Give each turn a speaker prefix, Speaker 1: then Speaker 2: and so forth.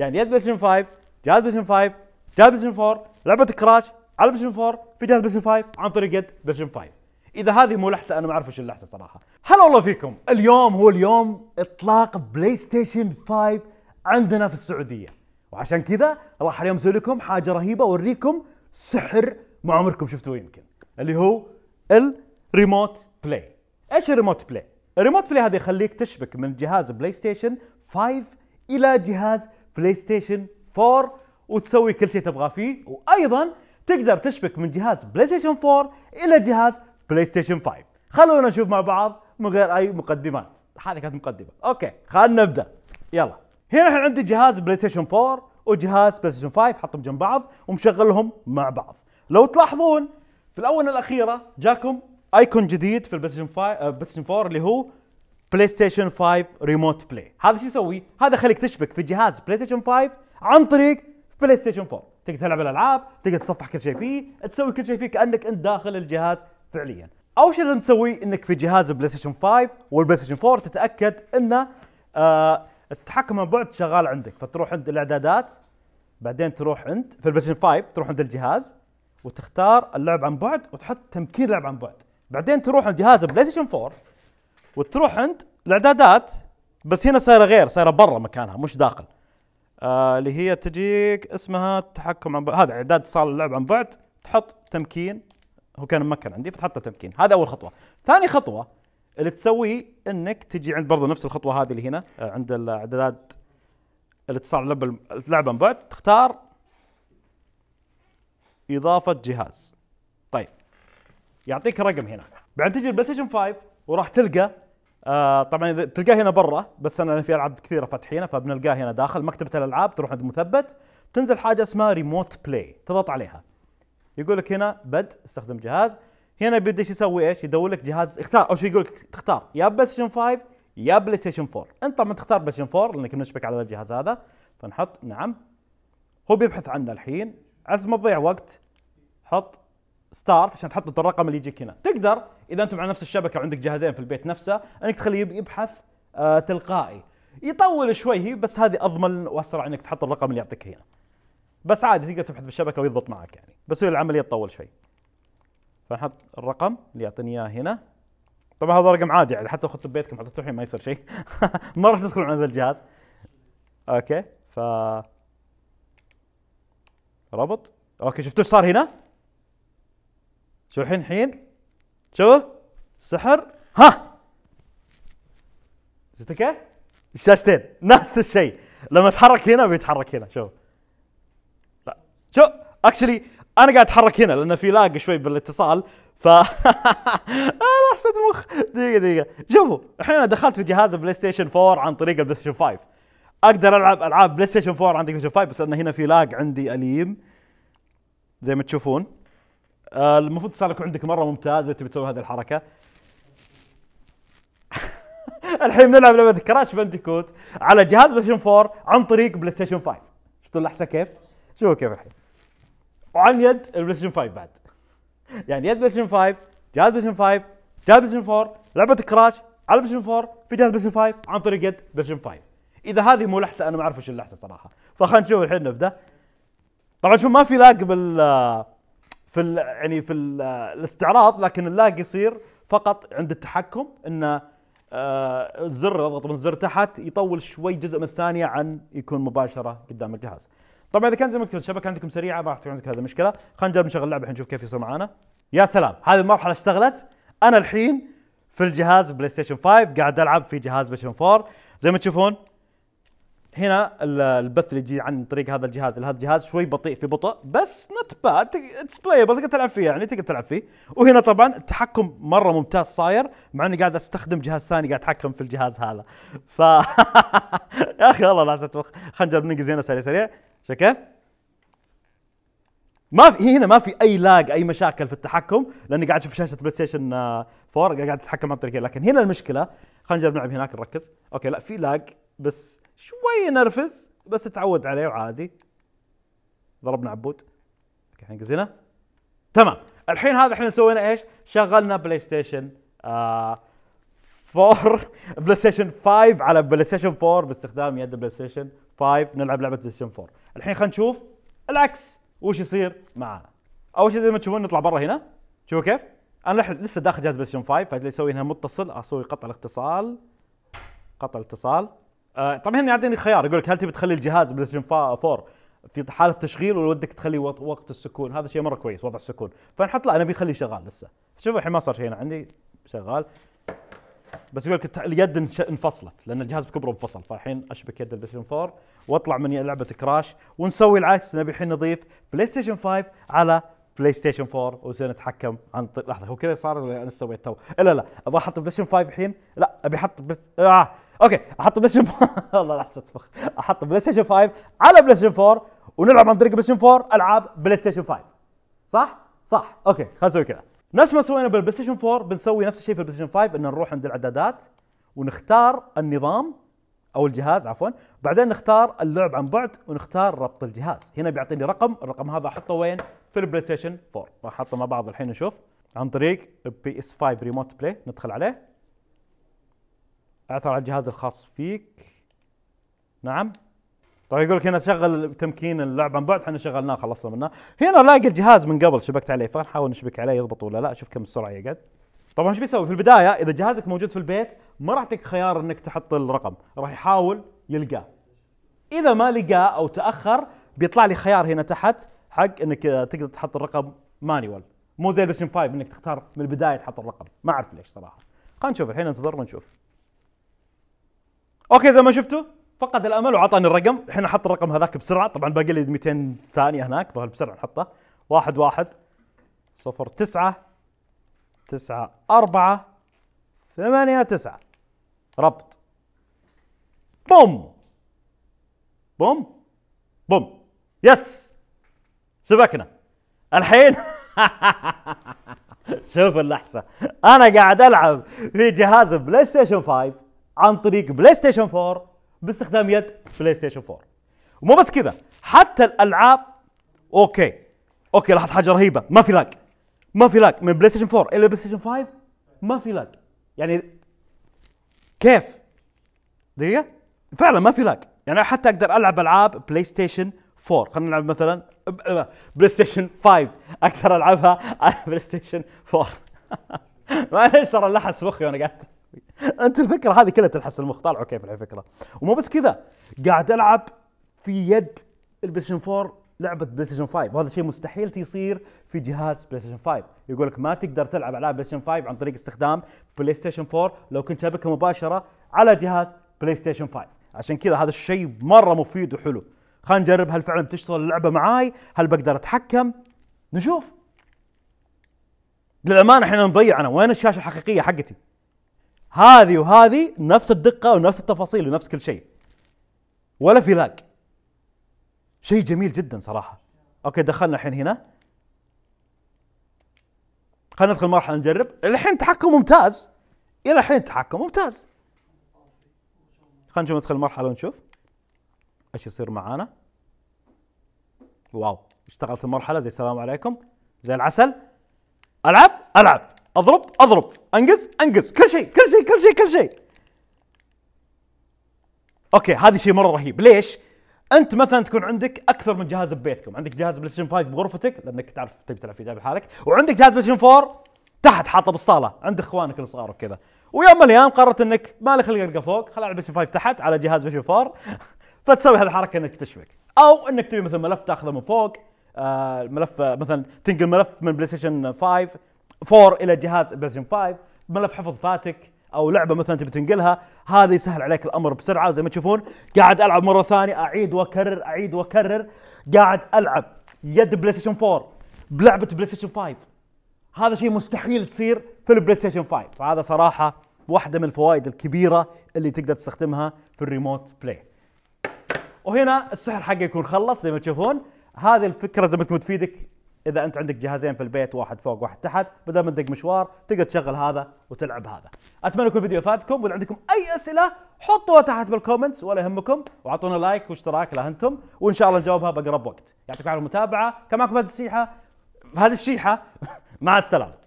Speaker 1: يعني يد بلاي ستيشن 5 جهاز بلاي ستيشن 5 جهاز بلاي ستيشن 4 لعبه كراش على بلاي ستيشن 4 في جهاز بلاي ستيشن 5 عن طريق يد بلاي ستيشن 5 اذا هذه مو لحسه انا ما اعرف ايش اللحسه صراحه هلا والله فيكم اليوم هو اليوم اطلاق بلاي ستيشن 5 عندنا في السعوديه وعشان كذا راح اليوم اسوي لكم حاجه رهيبه اوريكم سحر ما عمركم شفتوه يمكن اللي هو الريموت بلاي ايش الريموت بلاي الريموت بلاي هذا يخليك تشبك من جهاز بلاي ستيشن 5 الى جهاز بلاي ستيشن 4 وتسوي كل شيء تبغاه فيه وايضا تقدر تشبك من جهاز بلاي ستيشن 4 الى جهاز بلاي ستيشن 5 خلونا نشوف مع بعض من غير اي مقدمات هذه كانت مقدمه اوكي خلينا نبدا يلا هنا احنا عندي جهاز بلاي ستيشن 4 وجهاز بلاي ستيشن 5 حطهم جنب بعض ومشغلهم مع بعض لو تلاحظون في الاونه الاخيره جاكم ايكون جديد في البلاي ستيشن 5 بلاي ستيشن 4 اللي هو بلاي ستيشن 5 ريموت بلاي هذا شو يسوي هذا خليك تشبك في جهاز بلاي ستيشن 5 عن طريق بلاي ستيشن 4 تقدر تلعب الالعاب تقدر تصفح كل شيء فيه تسوي كل شيء فيه كانك انت داخل الجهاز فعليا اول شيء لازم تسوي انك في جهاز البلاي ستيشن 5 والبلاي ستيشن 4 تتاكد انه آه، التحكم عن بعد شغال عندك فتروح عند الاعدادات بعدين تروح عند في البلاي ستيشن 5 تروح عند الجهاز وتختار اللعب عن بعد وتحط تمكين لعب عن بعد بعدين تروح عند جهاز البلاي ستيشن 4 وتروح عند الاعدادات بس هنا صايره غير صايره برا مكانها مش داخل آه اللي هي تجيك اسمها تحكم عن بعد هذا اعداد صالة اللعب عن بعد تحط تمكين هو كان ممكن عندي فتحطه تمكين هذا اول خطوه ثاني خطوه اللي تسويه انك تجي عند برضه نفس الخطوه هذه اللي هنا آه، عند الاعدادات الاتصال لعب اللعب عن بعد تختار اضافه جهاز طيب يعطيك رقم هنا بعدين تجي البلاي ستيشن 5 وراح تلقى آه طبعا تلقاه هنا برا بس انا في العاب كثيره فاتحينها فبنلقاه هنا داخل مكتبه الالعاب تروح عند مثبت تنزل حاجه اسمها ريموت بلاي تضغط عليها يقول لك هنا بد استخدم جهاز هنا بيبدا ايش يسوي ايش يدور لك جهاز اختار او شيء يقول لك تختار يا بلاي ستيشن 5 يا بلاي ستيشن 4 انت طبعا تختار بلاي ستيشن 4 لانك بنشبك على الجهاز هذا فنحط نعم هو بيبحث عنه الحين عز ما تضيع وقت حط ستارت عشان تحط الرقم اللي يجيك هنا تقدر اذا انتم على نفس الشبكه وعندك جهازين في البيت نفسه انك تخليه يبحث آه، تلقائي يطول شوي هي بس هذه اضمن واسرع انك تحط الرقم اللي يعطيك هنا بس عادي تقدر تبحث بالشبكه ويضبط معك يعني بس هي العمليه تطول شوي فنحط الرقم اللي يعطيني اياه هنا طبعا هذا رقم عادي يعني حتى لو اخذته ببيتكم حطيته الحين ما يصير شيء ما راح تدخلون على هذا الجهاز اوكي ف ربط اوكي شفتوا ايش صار هنا؟ شو الحين الحين شوف سحر ها شفت كيف؟ الشاشتين نفس الشيء لما اتحرك هنا بيتحرك هنا شوف لا شوف اكشلي انا قاعد اتحرك هنا لانه في لاج شوي بالاتصال ف آه، لحظه مخ دقيقه دقيقه شوفوا الحين انا دخلت في جهاز بلاي ستيشن 4 عن طريق البلاي ستيشن 5 اقدر العب العاب بلاي ستيشن 4 عن طريق بلاي ستيشن 5 بس لان هنا في لاج عندي اليم زي ما تشوفون آه، المفروض صار لكم عندك مره ممتازه تبي تسوي هذه الحركه الحين بنلعب لعبه كراش بانديكوت على جهاز بلاي ستيشن 4 عن طريق بلاي ستيشن 5 شفتوا اللحسه كيف؟ شوفوا كيف الحين وعن يد البلاي ستيشن 5 بعد يعني يد بلاي ستيشن 5 جهاز بلاي ستيشن 5 جهاز بلاي ستيشن 4 لعبه كراش على بلاي ستيشن 4 في جهاز بلاي ستيشن 5 عن طريق يد بلاي ستيشن 5 اذا هذه مو لحسه انا ما اعرف ايش اللحسه صراحه فخلينا نشوف الحين نبدا طبعا شوف ما في لاج بال آه، في ال يعني في الاستعراض لكن اللاج يصير فقط عند التحكم انه آه الزر اضغط من الزر تحت يطول شوي جزء من الثانيه عن يكون مباشره قدام الجهاز. طبعا اذا كان زي ما قلت الشبكه عندكم سريعه ما راح تكون عندك هذه المشكله، خلينا نجرب نشغل اللعبه الحين نشوف كيف يصير معانا. يا سلام هذه المرحله اشتغلت انا الحين في الجهاز بلاي ستيشن 5 قاعد العب في جهاز بلاي ستيشن 4 زي ما تشوفون هنا البث اللي يجي عن طريق هذا الجهاز لهذا الجهاز شوي بطيء في بطء بس نوت باد اتس بلايبل تقدر تلعب فيه يعني تقدر تلعب فيه وهنا طبعا التحكم مره ممتاز صاير مع اني قاعد استخدم جهاز ثاني قاعد اتحكم في الجهاز هذا ف يا اخي والله لازم اتوخ خلينا نجرب ننقز هنا سريع سريع شكله ما في هنا ما في اي لاج اي مشاكل في التحكم لاني قاعد اشوف شاشه بلاي ستيشن 4 قاعد اتحكم عن طريق لكن هنا المشكله خلينا نجرب نلعب هناك نركز اوكي لا في لاج بس شوي نرفز بس تعود عليه وعادي ضربنا عبود الحين قزينا تمام الحين هذا احنا سوينا ايش شغلنا بلاي ستيشن آه 4 بلاي ستيشن 5 على بلاي ستيشن 4 باستخدام يد بلاي ستيشن 5 نلعب لعبه بلاي ستيشن 4 الحين خلينا نشوف العكس وش يصير معانا اول شيء زي ما تشوفون نطلع برا هنا شوفوا كيف انا لسه داخل جهاز بلاي ستيشن 5 فاللي اسوي هنا متصل اسوي قطع الاتصال قطع الاتصال آه طبعا هنا يعطيني خيار يقول لك هل تبي تخلي الجهاز بلاي ستيشن 4 في حاله تشغيل ولا ودك تخليه وقت السكون هذا شيء مره كويس وضع السكون فنحط لا انا بيخليه شغال لسه شوف الحين ما صار شيء هنا عندي شغال بس يقول لك اليد انفصلت لان الجهاز بكبره انفصل فالحين اشبك يد البلاي ستيشن 4 واطلع من لعبه كراش ونسوي العكس نبي الحين نضيف بلاي ستيشن 5 على بلاي ستيشن 4 ونصير نتحكم عن طريق لحظه هو كذا صار ولا انا سويت تو لا لا ابغى احط بلاي ستيشن 5 الحين لا ابي احط بس آه. اوكي احط بلاي ستيشن والله احسن فخ احط بلاي ستيشن 5 على بلاي ستيشن 4 ونلعب عن طريق بلاي ستيشن 4 العاب بلاي ستيشن 5 صح؟ صح اوكي خلينا نسوي كذا نفس ما سوينا بالبلاي ستيشن 4 بنسوي نفس الشيء في ستيشن 5 ان نروح عند الاعدادات ونختار النظام او الجهاز عفوا بعدين نختار اللعب عن بعد ونختار ربط الجهاز هنا بيعطيني رقم الرقم هذا احطه وين في البلاي ستيشن 4 راح احطه مع بعض الحين نشوف عن طريق بي اس 5 ريموت بلاي ندخل عليه اعثر على الجهاز الخاص فيك نعم طيب يقول لك هنا شغل تمكين اللعبه عن بعد احنا شغلناه خلصنا منه هنا لاقي الجهاز من قبل شبكت عليه فنحاول نشبك عليه يضبط ولا لا شوف كم السرعه يقعد طبعا ايش بيسوي في البدايه اذا جهازك موجود في البيت ما راح تك خيار انك تحط الرقم راح يحاول يلقاه اذا ما لقاه او تاخر بيطلع لي خيار هنا تحت حق انك تقدر تحط الرقم مانيوال مو زي البلايستيشن 5 انك تختار من البدايه تحط الرقم ما اعرف ليش صراحه خلينا نشوف الحين ننتظر ونشوف اوكي زي ما شفتوا فقد الامل وعطاني الرقم الحين احط الرقم هذاك بسرعه طبعا باقي لي 200 ثانيه هناك بسرعه نحطه واحد واحد صفر تسعة تسعة أربعة ثمانية تسعة ربط بوم بوم بوم يس شبكنا الحين شوف اللحسة أنا قاعد ألعب في جهاز بلاي ستيشن 5 عن طريق بلاي ستيشن 4 باستخدام يد بلاي ستيشن 4 ومو بس كذا حتى الالعاب اوكي اوكي لاحظت حاجه رهيبه ما في لاج ما في لاج من بلاي ستيشن 4 الى بلاي ستيشن 5 ما في لاج يعني كيف دقيقه فعلا ما في لاج يعني حتى اقدر العب العاب بلاي ستيشن 4 خلينا نلعب مثلا بلاي ستيشن 5 اقدر العبها على بلاي ستيشن 4 معلش ترى لحس مخي وانا قاعد انت الفكره هذه كلها تلحس المخ طالعوا كيف الفكره ومو بس كذا قاعد العب في يد البلاي ستيشن 4 لعبه بلاي ستيشن 5 وهذا شيء مستحيل يصير في جهاز بلاي ستيشن 5 يقول لك ما تقدر تلعب العاب بلاي ستيشن 5 عن طريق استخدام بلاي ستيشن 4 لو كنت شبكه مباشره على جهاز بلاي ستيشن 5 عشان كذا هذا الشيء مره مفيد وحلو خلينا نجرب هل فعلا بتشتغل اللعبه معاي هل بقدر اتحكم نشوف للامانه احنا نضيع انا وين الشاشه الحقيقيه حقتي هذه وهذه نفس الدقه ونفس التفاصيل ونفس كل شيء ولا في لاج شيء جميل جدا صراحه اوكي دخلنا الحين هنا خلينا ندخل مرحله نجرب الحين تحكم ممتاز الى الحين تحكم ممتاز خلينا نشوف ندخل مرحله ونشوف ايش يصير معانا واو اشتغلت المرحله زي السلام عليكم زي العسل العب العب اضرب اضرب انقز انقز كل شيء كل شيء كل شيء كل شيء اوكي هذا شيء مره رهيب ليش انت مثلا تكون عندك اكثر من جهاز ببيتكم عندك جهاز بلاي ستيشن 5 بغرفتك لانك تعرف تبي تلعب فيه لحالك وعندك جهاز بلاي ستيشن 4 تحت حاطه بالصاله عند اخوانك الصغار وكذا ويوم من الايام قررت انك ما لي خلق القى فوق خلع البلاي ستيشن 5 تحت على جهاز بلاي ستيشن 4 فتسوي هذه الحركه انك تشبك او انك تبي مثلا ملف تاخذه من فوق آه الملف مثلا تنقل ملف من بلاي ستيشن 5 4 الى جهاز بلايستيشن 5 ملف حفظ فاتك او لعبه مثلا تبي تنقلها هذا يسهل عليك الامر بسرعه زي ما تشوفون قاعد العب مره ثانيه اعيد واكرر اعيد واكرر قاعد العب يد بلايستيشن 4 بلعبه بلايستيشن 5 هذا شيء مستحيل تصير في البلايستيشن 5 فهذا صراحه واحده من الفوائد الكبيره اللي تقدر تستخدمها في الريموت بلاي وهنا السحر حقه يكون خلص زي ما تشوفون هذه الفكره زي ما تكون تفيدك اذا انت عندك جهازين في البيت واحد فوق واحد تحت بدل ما تدق مشوار تقدر تشغل هذا وتلعب هذا اتمنى يكون الفيديو فاتكم واذا عندكم اي اسئله حطوها تحت بالكومنتس ولا يهمكم واعطونا لايك واشتراك انتم وان شاء الله نجاوبها باقرب وقت يعطيكم العافيه المتابعه كان معكم فهد السيحه فهد الشيحه مع السلامه